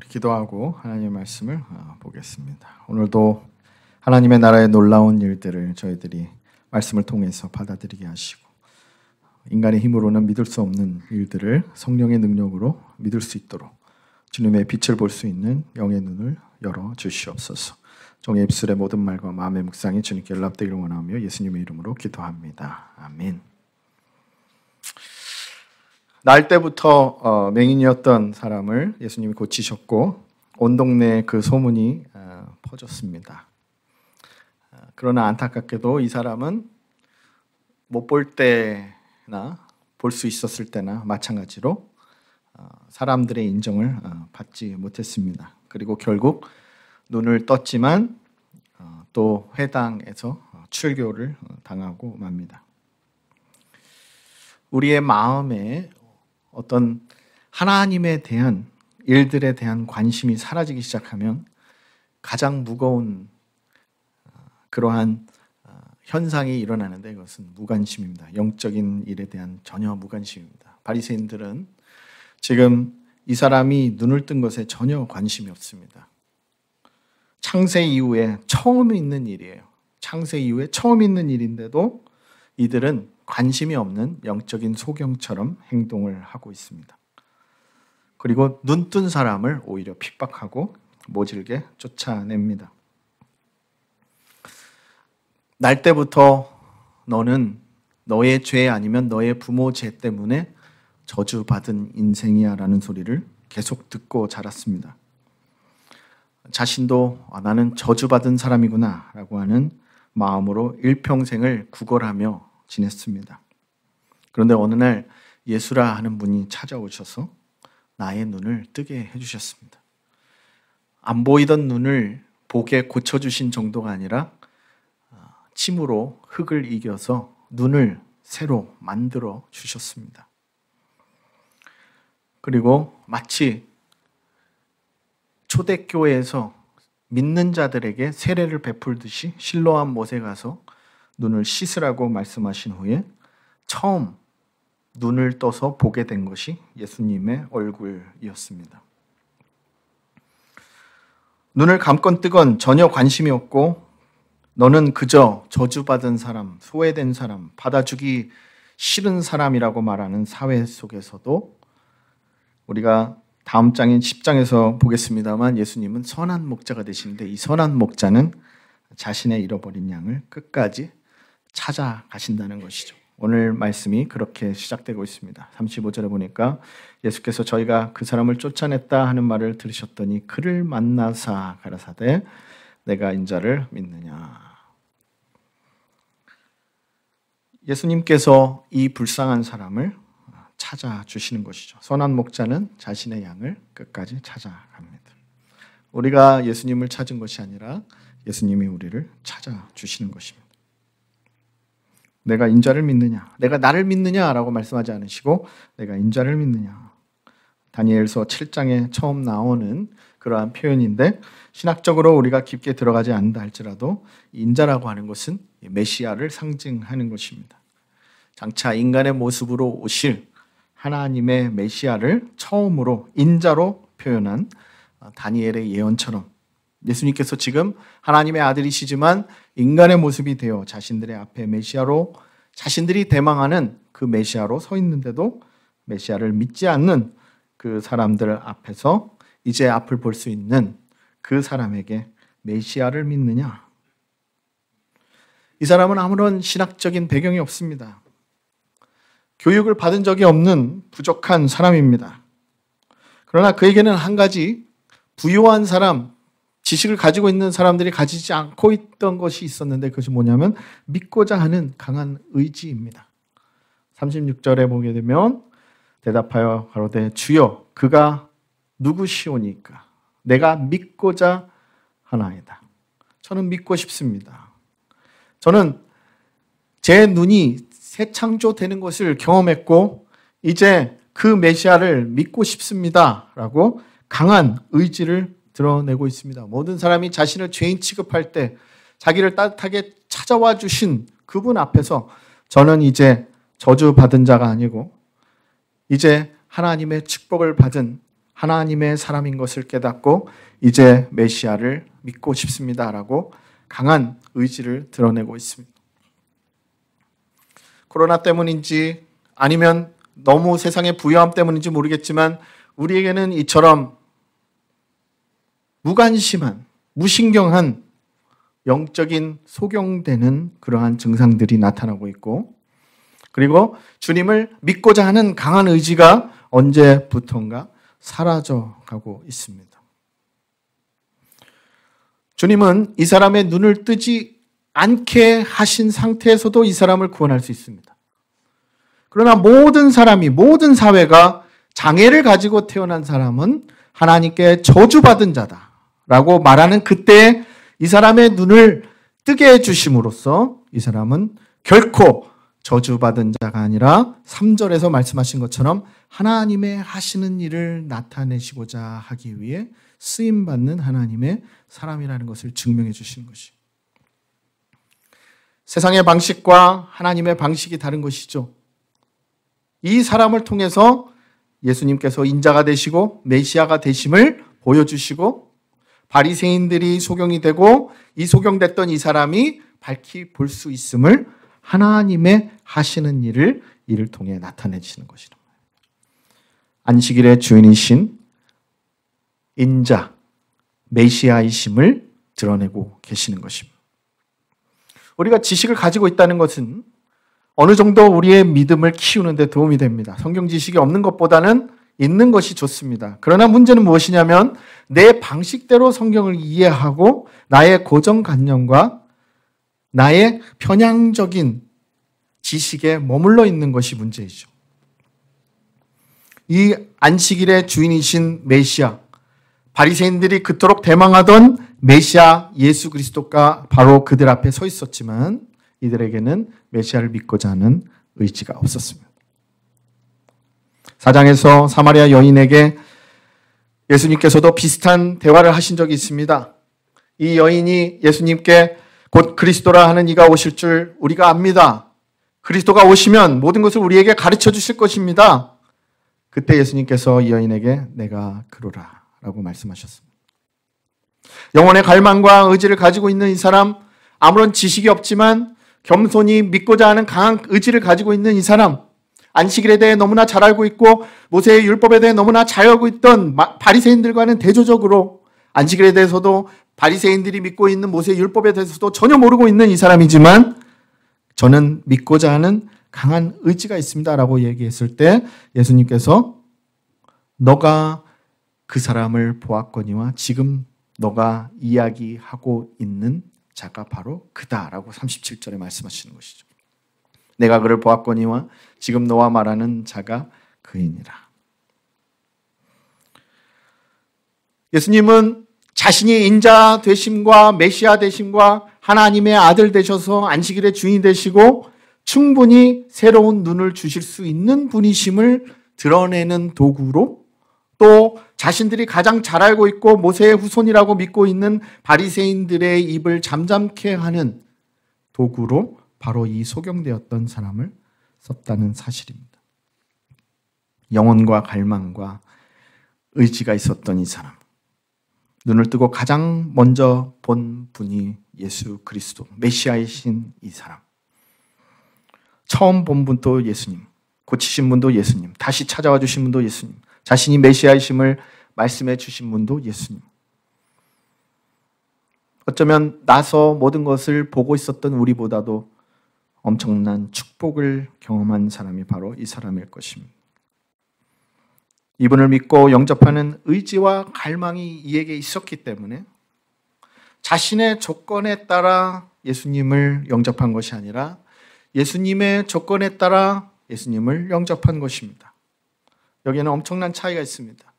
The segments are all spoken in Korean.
우리 기도하고 하나님의 말씀을 어, 보겠습니다. 오늘도 하나님의 나라의 놀라운 일들을 저희들이 말씀을 통해서 받아들이게 하시고 인간의 힘으로는 믿을 수 없는 일들을 성령의 능력으로 믿을 수 있도록 주님의 빛을 볼 수 있는 영의 눈을 열어 주시옵소서. 종의 입술의 모든 말과 마음의 묵상이 주님께 연락되기를 원하며 예수님의 이름으로 기도합니다. 아멘. 날 때부터 어, 맹인이었던 사람을 예수님이 고치셨고 온 동네에 그 소문이 어, 퍼졌습니다. 어, 그러나 안타깝게도 이 사람은 못 볼 때나 볼 수 있었을 때나 마찬가지로 어, 사람들의 인정을 어, 받지 못했습니다. 그리고 결국 눈을 떴지만 또 회당에서 출교를 당하고 맙니다. 우리의 마음에 어떤 하나님에 대한 일들에 대한 관심이 사라지기 시작하면 가장 무거운 어, 그러한 어, 현상이 일어나는데 이것은 무관심입니다. 영적인 일에 대한 전혀 무관심입니다. 바리새인들은 지금 이 사람이 눈을 뜬 것에 전혀 관심이 없습니다. 창세 이후에 처음 있는 일이에요. 창세 이후에 처음 있는 일인데도 이들은 관심이 없는 영적인 소경처럼 행동을 하고 있습니다. 그리고 눈뜬 사람을 오히려 핍박하고 모질게 쫓아냅니다. 날 때부터 너는 너의 죄 아니면 너의 부모 죄 때문에 저주받은 인생이야 라는 소리를 계속 듣고 자랐습니다. 자신도 아, 나는 저주받은 사람이구나 라고 하는 마음으로 일평생을 구걸하며 지냈습니다. 그런데 어느 날 예수라 하는 분이 찾아오셔서 나의 눈을 뜨게 해주셨습니다. 안 보이던 눈을 보게 고쳐주신 정도가 아니라 아, 침으로 흙을 이겨서 눈을 새로 만들어 주셨습니다. 그리고 마치 초대교회에서 믿는 자들에게 세례를 베풀듯이 실로암 못에 가서 눈을 씻으라고 말씀하신 후에 처음 눈을 떠서 보게 된 것이 예수님의 얼굴이었습니다. 눈을 감건 뜨건 전혀 관심이 없고 너는 그저 저주받은 사람, 소외된 사람, 받아주기 싫은 사람이라고 말하는 사회 속에서도 우리가 다음 장인 10장에서 보겠습니다만 예수님은 선한 목자가 되시는데 이 선한 목자는 자신의 잃어버린 양을 끝까지 찾아가신다는 것이죠. 오늘 말씀이 그렇게 시작되고 있습니다. 35절에 보니까 예수께서 저희가 그 사람을 쫓아냈다 하는 말을 들으셨더니 그를 만나사 가라사대 내가 인자를 믿느냐. 예수님께서 이 불쌍한 사람을 찾아주시는 것이죠. 선한 목자는 자신의 양을 끝까지 찾아갑니다. 우리가 예수님을 찾은 것이 아니라 예수님이 우리를 찾아주시는 것입니다. 내가 인자를 믿느냐, 내가 나를 믿느냐라고 말씀하지 않으시고 내가 인자를 믿느냐. 다니엘서 7장에 처음 나오는 그러한 표현인데 신학적으로 우리가 깊게 들어가지 않는다 할지라도 인자라고 하는 것은 메시아를 상징하는 것입니다. 장차 인간의 모습으로 오실 하나님의 메시아를 처음으로 인자로 표현한 어, 다니엘의 예언처럼 예수님께서 지금 하나님의 아들이시지만 인간의 모습이 되어 자신들의 앞에 메시아로 자신들이 대망하는 그 메시아로 서 있는데도 메시아를 믿지 않는 그 사람들 앞에서 이제 앞을 볼 수 있는 그 사람에게 메시아를 믿느냐? 이 사람은 아무런 신학적인 배경이 없습니다. 교육을 받은 적이 없는 부족한 사람입니다. 그러나 그에게는 한 가지 부유한 사람, 지식을 가지고 있는 사람들이 가지지 않고 있던 것이 있었는데 그것이 뭐냐면 믿고자 하는 강한 의지입니다. 36절에 보게 되면 대답하여 가로되 주여 그가 누구시오니까 내가 믿고자 하나이다. 저는 믿고 싶습니다. 저는 제 눈이 새 창조되는 것을 경험했고 이제 그 메시아를 믿고 싶습니다라고 강한 의지를 드러내고 있습니다. 모든 사람이 자신을 죄인 취급할 때 자기를 따뜻하게 찾아와 주신 그분 앞에서 저는 이제 저주받은 자가 아니고 이제 하나님의 축복을 받은 하나님의 사람인 것을 깨닫고 이제 메시아를 믿고 싶습니다라고 강한 의지를 드러내고 있습니다. 코로나 때문인지 아니면 너무 세상의 부여함 때문인지 모르겠지만 우리에게는 이처럼 무관심한, 무신경한 영적인 소경되는 그러한 증상들이 나타나고 있고, 그리고 주님을 믿고자 하는 강한 의지가 언제부턴가 사라져 가고 있습니다. 주님은 이 사람의 눈을 뜨지 않게 하신 상태에서도 이 사람을 구원할 수 있습니다. 그러나 모든 사람이, 모든 사회가 장애를 가지고 태어난 사람은 하나님께 저주받은 자다. 라고 말하는 그때 이 사람의 눈을 뜨게 해주심으로써 이 사람은 결코 저주받은 자가 아니라 3절에서 말씀하신 것처럼 하나님의 하시는 일을 나타내시고자 하기 위해 쓰임받는 하나님의 사람이라는 것을 증명해 주신 것이. 세상의 방식과 하나님의 방식이 다른 것이죠. 이 사람을 통해서 예수님께서 인자가 되시고 메시아가 되심을 보여주시고 바리새인들이 소경이 되고 이 소경됐던 이 사람이 밝히 볼 수 있음을 하나님의 하시는 일을 이를 통해 나타내시는 것이란 안식일의 주인이신 인자 메시아이심을 드러내고 계시는 것입니다. 우리가 지식을 가지고 있다는 것은 어느 정도 우리의 믿음을 키우는 데 도움이 됩니다. 성경 지식이 없는 것보다는 있는 것이 좋습니다. 그러나 문제는 무엇이냐면 내 방식대로 성경을 이해하고 나의 고정관념과 나의 편향적인 지식에 머물러 있는 것이 문제이죠. 이 안식일의 주인이신 메시아, 바리새인들이 그토록 대망하던 메시아 예수 그리스도가 바로 그들 앞에 서 있었지만 이들에게는 메시아를 믿고자 하는 의지가 없었습니다. 사장에서 사마리아 여인에게 예수님께서도 비슷한 대화를 하신 적이 있습니다. 이 여인이 예수님께 곧 그리스도라 하는 이가 오실 줄 우리가 압니다. 그리스도가 오시면 모든 것을 우리에게 가르쳐 주실 것입니다. 그때 예수님께서 이 여인에게 내가 그러라 라고 말씀하셨습니다. 영혼의 갈망과 의지를 가지고 있는 이 사람, 아무런 지식이 없지만 겸손히 믿고자 하는 강한 의지를 가지고 있는 이 사람, 안식일에 대해 너무나 잘 알고 있고 모세의 율법에 대해 너무나 잘 알고 있던 바리새인들과는 대조적으로 안식일에 대해서도 바리새인들이 믿고 있는 모세의 율법에 대해서도 전혀 모르고 있는 이 사람이지만 저는 믿고자 하는 강한 의지가 있습니다라고 얘기했을 때 예수님께서 너가 그 사람을 보았거니와 지금 너가 이야기하고 있는 자가 바로 그다라고 37절에 말씀하시는 것이죠. 내가 그를 보았거니와 지금 너와 말하는 자가 그이니라. 예수님은 자신이 인자 되심과 메시아 되심과 하나님의 아들 되셔서 안식일의 주인 되시고 충분히 새로운 눈을 주실 수 있는 분이심을 드러내는 도구로 또 자신들이 가장 잘 알고 있고 모세의 후손이라고 믿고 있는 바리새인들의 입을 잠잠케 하는 도구로 바로 이 소경되었던 사람을 썼다는 사실입니다. 영혼과 갈망과 의지가 있었던 이 사람. 눈을 뜨고 가장 먼저 본 분이 예수 그리스도, 메시아이신 이 사람. 처음 본 분도 예수님, 고치신 분도 예수님, 다시 찾아와 주신 분도 예수님, 자신이 메시아이심을 말씀해 주신 분도 예수님. 어쩌면 나서 모든 것을 보고 있었던 우리보다도 엄청난 축복을 경험한 사람이 바로 이 사람일 것입니다. 이분을 믿고 영접하는 의지와 갈망이 이에게 있었기 때문에 자신의 조건에 따라 예수님을 영접한 것이 아니라 예수님의 조건에 따라 예수님을 영접한 것입니다. 여기에는 엄청난 차이가 있습니다.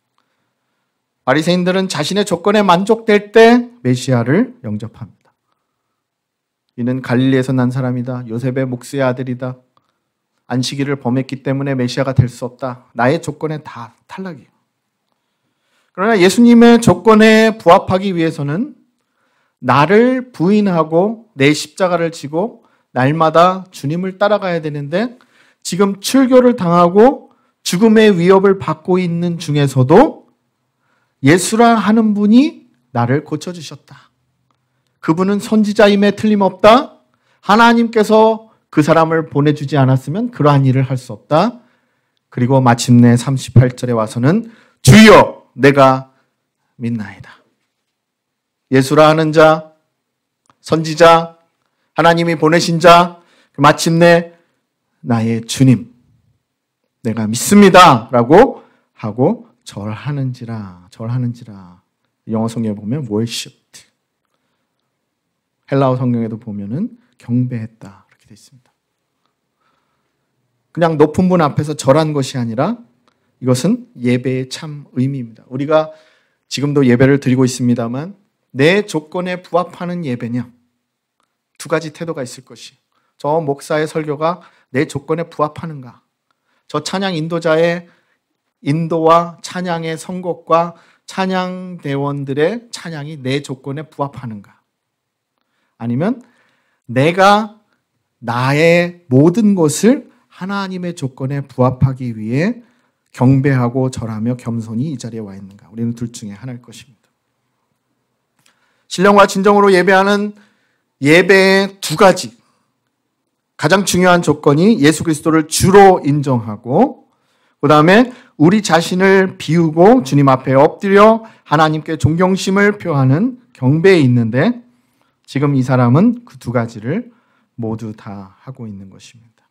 바리새인들은 자신의 조건에 만족될 때 메시아를 영접합니다. 이는 갈릴리에서 난 사람이다. 요셉의 목수의 아들이다. 안식일을 범했기 때문에 메시아가 될 수 없다. 나의 조건에 다 탈락이에요. 그러나 예수님의 조건에 부합하기 위해서는 나를 부인하고 내 십자가를 지고 날마다 주님을 따라가야 되는데 지금 출교를 당하고 죽음의 위협을 받고 있는 중에서도 예수라 하는 분이 나를 고쳐주셨다. 그분은 선지자임에 틀림없다. 하나님께서 그 사람을 보내주지 않았으면 그러한 일을 할 수 없다. 그리고 마침내 38절에 와서는 주여 내가 믿나이다. 예수라 하는 자, 선지자, 하나님이 보내신 자, 마침내 나의 주님, 내가 믿습니다. 라고 하고 절하는지라, 절하는지라. 영어 성경에 보면 worship. 헬라어 성경에도 보면은 경배했다 이렇게 돼 있습니다. 그냥 높은 분 앞에서 절한 것이 아니라 이것은 예배의 참 의미입니다. 우리가 지금도 예배를 드리고 있습니다만 내 조건에 부합하는 예배냐 두 가지 태도가 있을 것이. 저 목사의 설교가 내 조건에 부합하는가? 저 찬양 인도자의 인도와 찬양의 선곡과 찬양 대원들의 찬양이 내 조건에 부합하는가? 아니면 내가 나의 모든 것을 하나님의 조건에 부합하기 위해 경배하고 절하며 겸손히 이 자리에 와 있는가? 우리는 둘 중에 하나일 것입니다. 신령과 진정으로 예배하는 예배의 두 가지 가장 중요한 조건이 예수 그리스도를 주로 인정하고 그다음에 우리 자신을 비우고 주님 앞에 엎드려 하나님께 존경심을 표하는 경배에 있는데 지금 이 사람은 그 두 가지를 모두 다 하고 있는 것입니다.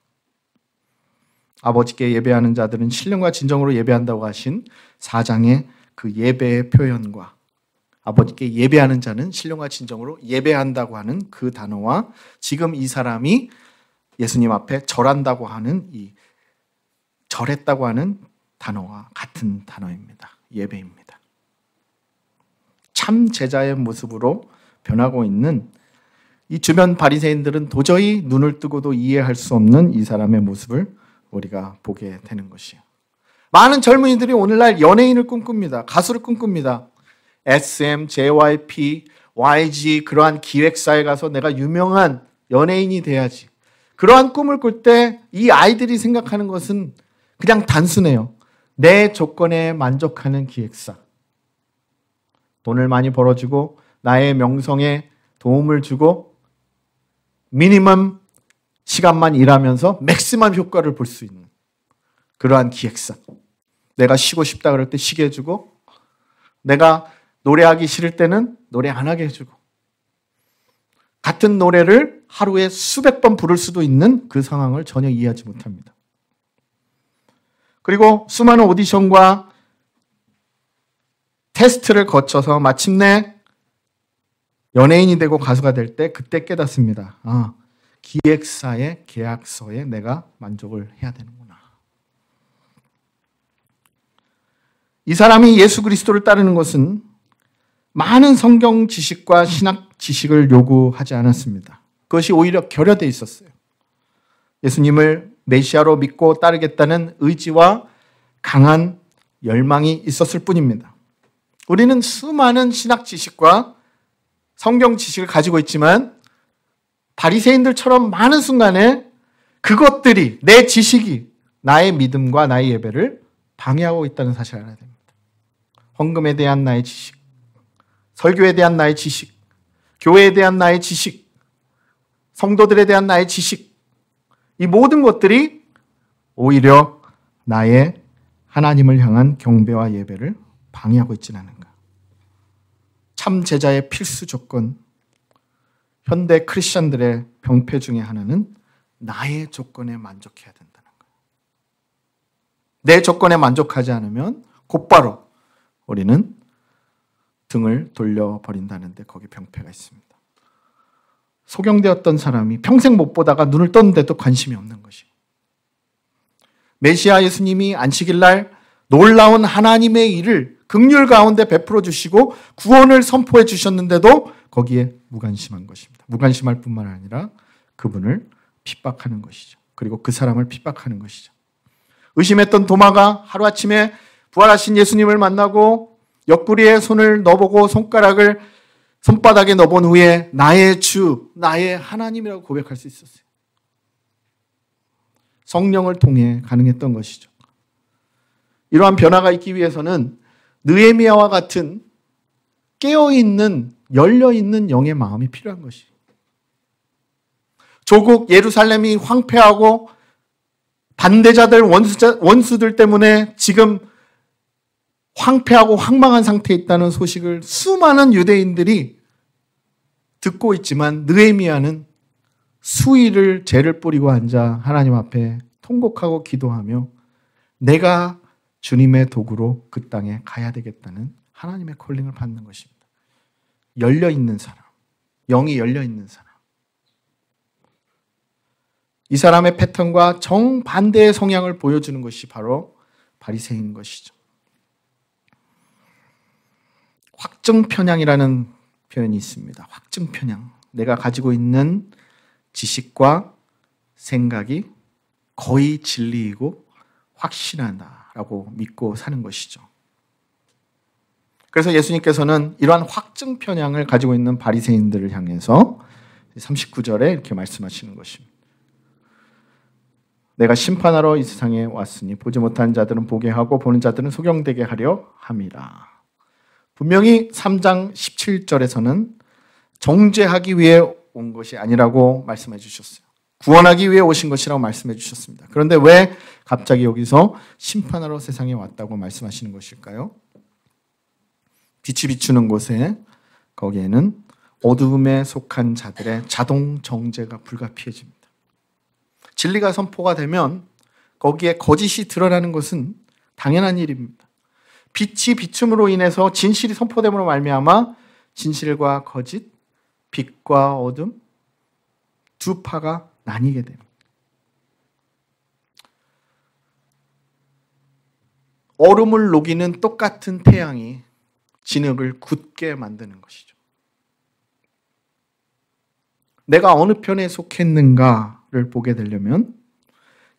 아버지께 예배하는 자들은 신령과 진정으로 예배한다고 하신 4장의 그 예배의 표현과 아버지께 예배하는 자는 신령과 진정으로 예배한다고 하는 그 단어와 지금 이 사람이 예수님 앞에 절한다고 하는 이 절했다고 하는 단어와 같은 단어입니다. 예배입니다. 참 제자의 모습으로 변하고 있는 이 주변 바리새인들은 도저히 눈을 뜨고도 이해할 수 없는 이 사람의 모습을 우리가 보게 되는 것이에요. 많은 젊은이들이 오늘날 연예인을 꿈꿉니다. 가수를 꿈꿉니다. SM, JYP, YG 그러한 기획사에 가서 내가 유명한 연예인이 돼야지. 그러한 꿈을 꿀 때 이 아이들이 생각하는 것은 그냥 단순해요. 내 조건에 만족하는 기획사. 돈을 많이 벌어주고 나의 명성에 도움을 주고 미니멈 시간만 일하면서 맥스만 효과를 볼 수 있는 그러한 기획사. 내가 쉬고 싶다 그럴 때 쉬게 해주고 내가 노래하기 싫을 때는 노래 안 하게 해주고 같은 노래를 하루에 수백 번 부를 수도 있는 그 상황을 전혀 이해하지 못합니다. 그리고 수많은 오디션과 테스트를 거쳐서 마침내 연예인이 되고 가수가 될 때 그때 깨닫습니다. 아, 기획사의 계약서에 내가 만족을 해야 되는구나. 이 사람이 예수 그리스도를 따르는 것은 많은 성경 지식과 신학 지식을 요구하지 않았습니다. 그것이 오히려 결여되어 있었어요. 예수님을 메시아로 믿고 따르겠다는 의지와 강한 열망이 있었을 뿐입니다. 우리는 수많은 신학 지식과 성경 지식을 가지고 있지만 바리새인들처럼 많은 순간에 그것들이 내 지식이 나의 믿음과 나의 예배를 방해하고 있다는 사실을 알아야 됩니다. 헌금에 대한 나의 지식, 설교에 대한 나의 지식, 교회에 대한 나의 지식, 성도들에 대한 나의 지식, 이 모든 것들이 오히려 나의 하나님을 향한 경배와 예배를 방해하고 있지는 않은 참 제자의 필수 조건, 현대 크리스천들의 병폐 중의 하나는 나의 조건에 만족해야 된다는 거예요. 내 조건에 만족하지 않으면 곧바로 우리는 등을 돌려버린다는데 거기 병폐가 있습니다. 소경되었던 사람이 평생 못 보다가 눈을 떴는데도 관심이 없는 것이. 메시아 예수님이 안식일날 놀라운 하나님의 일을 극률 가운데 베풀어 주시고 구원을 선포해 주셨는데도 거기에 무관심한 것입니다. 무관심할 뿐만 아니라 그분을 핍박하는 것이죠. 그리고 그 사람을 핍박하는 것이죠. 의심했던 도마가 하루아침에 부활하신 예수님을 만나고 옆구리에 손을 넣어보고 손가락을 손바닥에 넣어본 후에 나의 주, 나의 하나님이라고 고백할 수 있었어요. 성령을 통해 가능했던 것이죠. 이러한 변화가 있기 위해서는 느에미아와 같은 깨어있는 열려있는 영의 마음이 필요한 것이. 조국 예루살렘이 황폐하고 반대자들 원수자, 원수들 때문에 지금 황폐하고 황망한 상태에 있다는 소식을 수많은 유대인들이 듣고 있지만 느에미아는 수위를 죄를 뿌리고 앉아 하나님 앞에 통곡하고 기도하며 내가 주님의 도구로 그 땅에 가야 되겠다는 하나님의 콜링을 받는 것입니다. 열려 있는 사람, 영이 열려 있는 사람. 이 사람의 패턴과 정반대의 성향을 보여주는 것이 바로 바리새인 것이죠. 확증 편향이라는 표현이 있습니다. 확증 편향. 내가 가지고 있는 지식과 생각이 거의 진리이고 확신하다. 라고 믿고 사는 것이죠. 그래서 예수님께서는 이러한 확증 편향을 가지고 있는 바리새인들을 향해서 39절에 이렇게 말씀하시는 것입니다. 내가 심판하러 이 세상에 왔으니 보지 못한 자들은 보게 하고 보는 자들은 소경되게 하려 함이라. 분명히 3장 17절에서는 정죄하기 위해 온 것이 아니라고 말씀해 주셨어요. 구원하기 위해 오신 것이라고 말씀해 주셨습니다. 그런데 왜 갑자기 여기서 심판하러 세상에 왔다고 말씀하시는 것일까요? 빛이 비추는 곳에 거기에는 어두움에 속한 자들의 자동 정제가 불가피해집니다. 진리가 선포가 되면 거기에 거짓이 드러나는 것은 당연한 일입니다. 빛이 비춤으로 인해서 진실이 선포됨으로 말미암아 진실과 거짓, 빛과 어둠 두 파가 나뉘게 됩니다. 얼음을 녹이는 똑같은 태양이 진흙을 굳게 만드는 것이죠. 내가 어느 편에 속했는가를 보게 되려면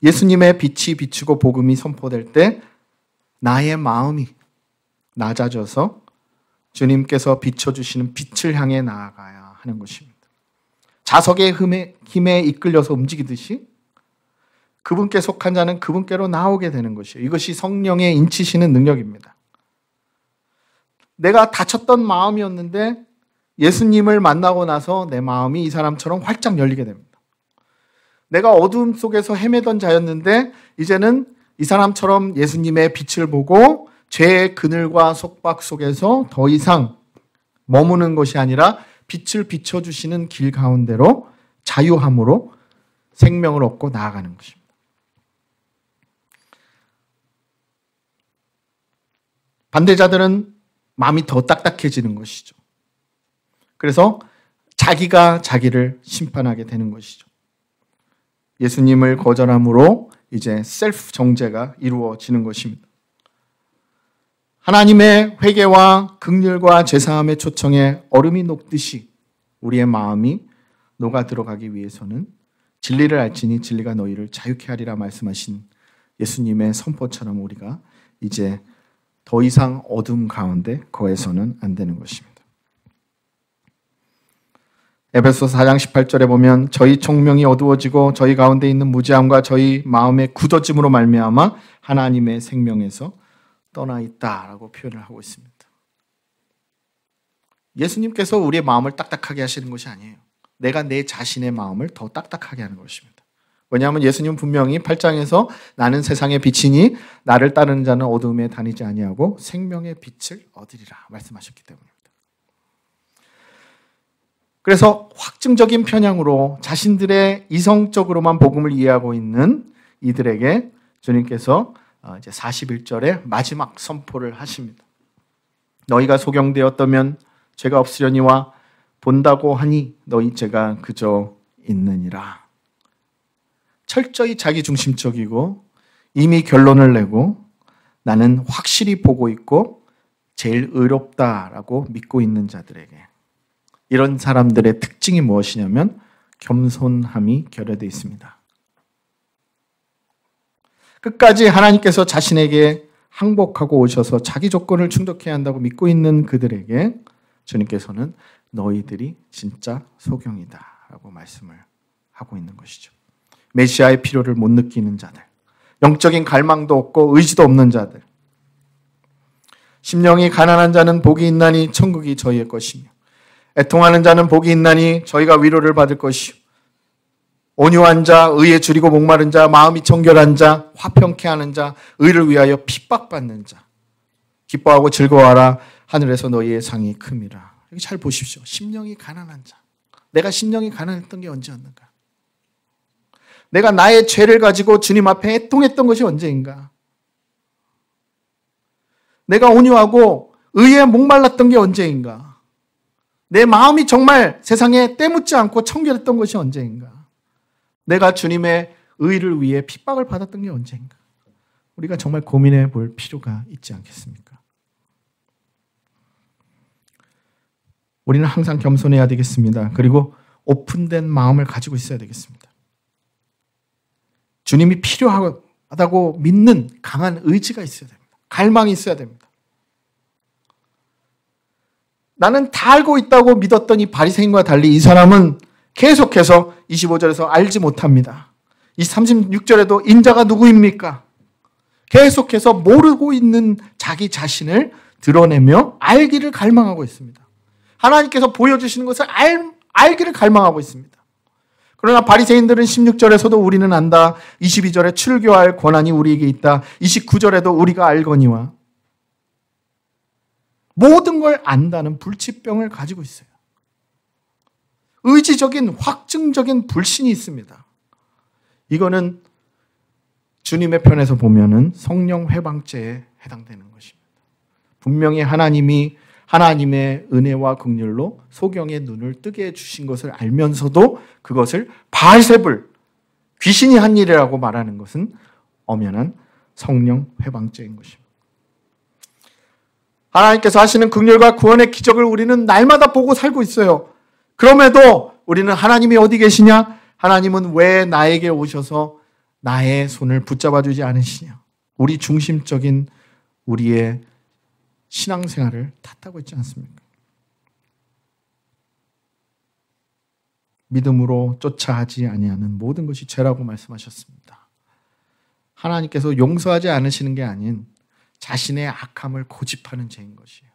예수님의 빛이 비추고 복음이 선포될 때 나의 마음이 낮아져서 주님께서 비춰주시는 빛을 향해 나아가야 하는 것입니다. 자석의 힘에, 힘에 이끌려서 움직이듯이 그분께 속한 자는 그분께로 나오게 되는 것이에요. 이것이 성령의 인치시는 능력입니다. 내가 다쳤던 마음이었는데 예수님을 만나고 나서 내 마음이 이 사람처럼 활짝 열리게 됩니다. 내가 어둠 속에서 헤매던 자였는데 이제는 이 사람처럼 예수님의 빛을 보고 죄의 그늘과 속박 속에서 더 이상 머무는 것이 아니라 빛을 비춰주시는 길 가운데로 자유함으로 생명을 얻고 나아가는 것입니다. 반대자들은 마음이 더 딱딱해지는 것이죠. 그래서 자기가 자기를 심판하게 되는 것이죠. 예수님을 거절함으로 이제 셀프 정제가 이루어지는 것입니다. 하나님의 회개와 극률과 제사함의 초청에 얼음이 녹듯이 우리의 마음이 녹아 들어가기 위해서는 진리를 알지니 진리가 너희를 자유케 하리라 말씀하신 예수님의 선포처럼 우리가 이제 더 이상 어둠 가운데 거해서는 안 되는 것입니다. 에베소 4장 18절에 보면 저희 총명이 어두워지고 저희 가운데 있는 무지함과 저희 마음의 굳어짐으로 말미암아 하나님의 생명에서 떠나 있다라고 표현을 하고 있습니다. 예수님께서 우리의 마음을 딱딱하게 하시는 것이 아니에요. 내가 내 자신의 마음을 더 딱딱하게 하는 것입니다. 왜냐하면 예수님 분명히 8장에서 나는 세상의 빛이니 나를 따르는 자는 어둠에 다니지 아니하고 생명의 빛을 얻으리라 말씀하셨기 때문입니다. 그래서 확증적인 편향으로 자신들의 이성적으로만 복음을 이해하고 있는 이들에게 주님께서 어, 이제 41절에 마지막 선포를 하십니다. 너희가 소경되었다면 죄가 없으려니와 본다고 하니 너희 죄가 그저 있느니라. 철저히 자기 중심적이고 이미 결론을 내고 나는 확실히 보고 있고 제일 의롭다라고 믿고 있는 자들에게 이런 사람들의 특징이 무엇이냐면 겸손함이 결여되어 있습니다. 끝까지 하나님께서 자신에게 항복하고 오셔서 자기 조건을 충족해야 한다고 믿고 있는 그들에게 주님께서는 너희들이 진짜 소경이다 라고 말씀을 하고 있는 것이죠. 메시아의 필요를 못 느끼는 자들, 영적인 갈망도 없고 의지도 없는 자들, 심령이 가난한 자는 복이 있나니 천국이 저희의 것이며 애통하는 자는 복이 있나니 저희가 위로를 받을 것이요 온유한 자, 의에 줄이고 목마른 자, 마음이 청결한 자, 화평케 하는 자, 의를 위하여 핍박받는 자. 기뻐하고 즐거워하라. 하늘에서 너희의 상이 큼이라. 여기 잘 보십시오. 심령이 가난한 자. 내가 심령이 가난했던 게 언제였는가? 내가 나의 죄를 가지고 주님 앞에 애통했던 것이 언제인가? 내가 온유하고 의에 목말랐던 게 언제인가? 내 마음이 정말 세상에 때묻지 않고 청결했던 것이 언제인가? 내가 주님의 의를 위해 핍박을 받았던 게언제인가 우리가 정말 고민해 볼 필요가 있지 않겠습니까? 우리는 항상 겸손해야 되겠습니다. 그리고 오픈된 마음을 가지고 있어야 되겠습니다. 주님이 필요하다고 믿는 강한 의지가 있어야 됩니다. 갈망이 있어야 됩니다. 나는 다 알고 있다고 믿었더니 바리새인과 달리 이 사람은 계속해서 25절에서 알지 못합니다. 이 36절에도 인자가 누구입니까? 계속해서 모르고 있는 자기 자신을 드러내며 알기를 갈망하고 있습니다. 하나님께서 보여주시는 것을 알, 알기를 갈망하고 있습니다. 그러나 바리새인들은 16절에서도 우리는 안다. 22절에 출교할 권한이 우리에게 있다. 29절에도 우리가 알거니와 모든 걸 안다는 불치병을 가지고 있어요. 의지적인 확증적인 불신이 있습니다. 이거는 주님의 편에서 보면은 성령 회방죄에 해당되는 것입니다. 분명히 하나님이 하나님의 은혜와 긍휼로 소경의 눈을 뜨게 해 주신 것을 알면서도 그것을 바알세불 귀신이 한 일이라고 말하는 것은 엄연한 성령 회방죄인 것입니다. 하나님께서 하시는 긍휼과 구원의 기적을 우리는 날마다 보고 살고 있어요. 그럼에도 우리는 하나님이 어디 계시냐? 하나님은 왜 나에게 오셔서 나의 손을 붙잡아 주지 않으시냐? 우리 중심적인 우리의 신앙생활을 탓하고 있지 않습니까? 믿음으로 쫓아하지 아니하는 모든 것이 죄라고 말씀하셨습니다. 하나님께서 용서하지 않으시는 게 아닌 자신의 악함을 고집하는 죄인 것이에요.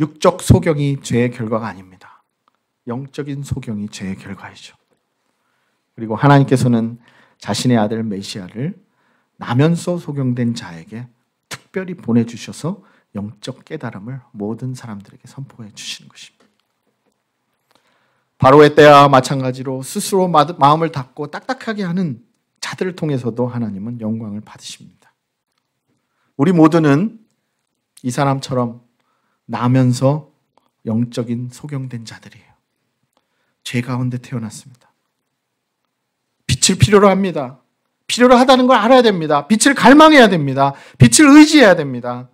육적 소경이 죄의 결과가 아닙니다. 영적인 소경이 죄의 결과이죠. 그리고 하나님께서는 자신의 아들 메시아를 나면서 소경된 자에게 특별히 보내주셔서 영적 깨달음을 모든 사람들에게 선포해 주시는 것입니다. 바로의 때와 마찬가지로 스스로 마음을 닫고 딱딱하게 하는 자들을 통해서도 하나님은 영광을 받으십니다. 우리 모두는 이 사람처럼 나면서 영적인 소경된 자들이에요. 죄 가운데 태어났습니다. 빛을 필요로 합니다. 필요로 하다는 걸 알아야 됩니다. 빛을 갈망해야 됩니다. 빛을 의지해야 됩니다.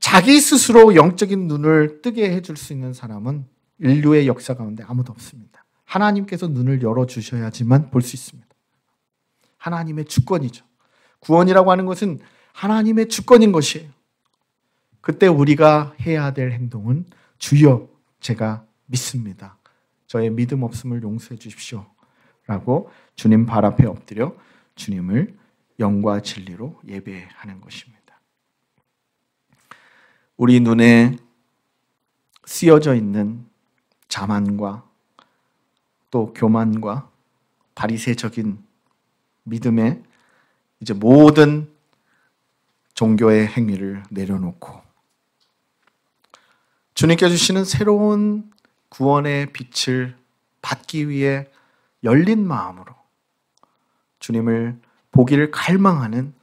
자기 스스로 영적인 눈을 뜨게 해줄 수 있는 사람은 인류의 역사 가운데 아무도 없습니다. 하나님께서 눈을 열어주셔야지만 볼 수 있습니다. 하나님의 주권이죠. 구원이라고 하는 것은 하나님의 주권인 것이에요. 그때 우리가 해야 될 행동은 주여 제가 믿습니다. 저의 믿음 없음을 용서해 주십시오. 라고 주님 발 앞에 엎드려 주님을 영과 진리로 예배하는 것입니다. 우리 눈에 쓰여져 있는 자만과 또 교만과 바리새적인 믿음에 이제 모든 종교의 행위를 내려놓고 주님께 주시는 새로운 구원의 빛을 받기 위해 열린 마음으로 주님을 보기를 갈망하는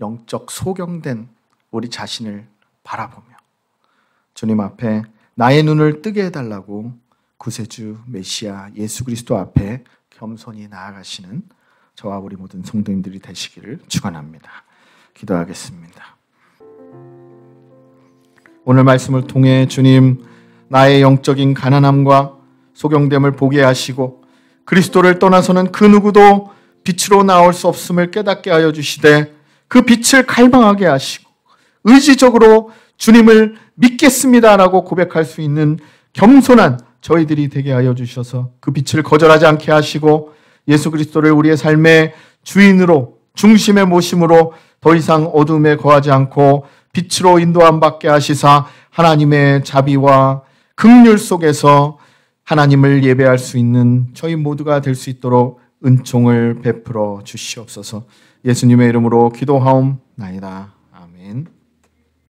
영적 소경된 우리 자신을 바라보며 주님 앞에 나의 눈을 뜨게 해달라고 구세주 메시아 예수 그리스도 앞에 겸손히 나아가시는 저와 우리 모든 성도님들이 되시기를 축원합니다. 기도하겠습니다. 오늘 말씀을 통해 주님 나의 영적인 가난함과 소경됨을 보게 하시고 그리스도를 떠나서는 그 누구도 빛으로 나올 수 없음을 깨닫게 하여 주시되 그 빛을 갈망하게 하시고 의지적으로 주님을 믿겠습니다라고 고백할 수 있는 겸손한 저희들이 되게 하여 주셔서 그 빛을 거절하지 않게 하시고 예수 그리스도를 우리의 삶의 주인으로 중심의 모심으로 더 이상 어둠에 거하지 않고 빛으로 인도함 받게 하시사 하나님의 자비와 극률 속에서 하나님을 예배할 수 있는 저희 모두가 될 수 있도록 은총을 베풀어 주시옵소서. 예수님의 이름으로 기도하옵나이다.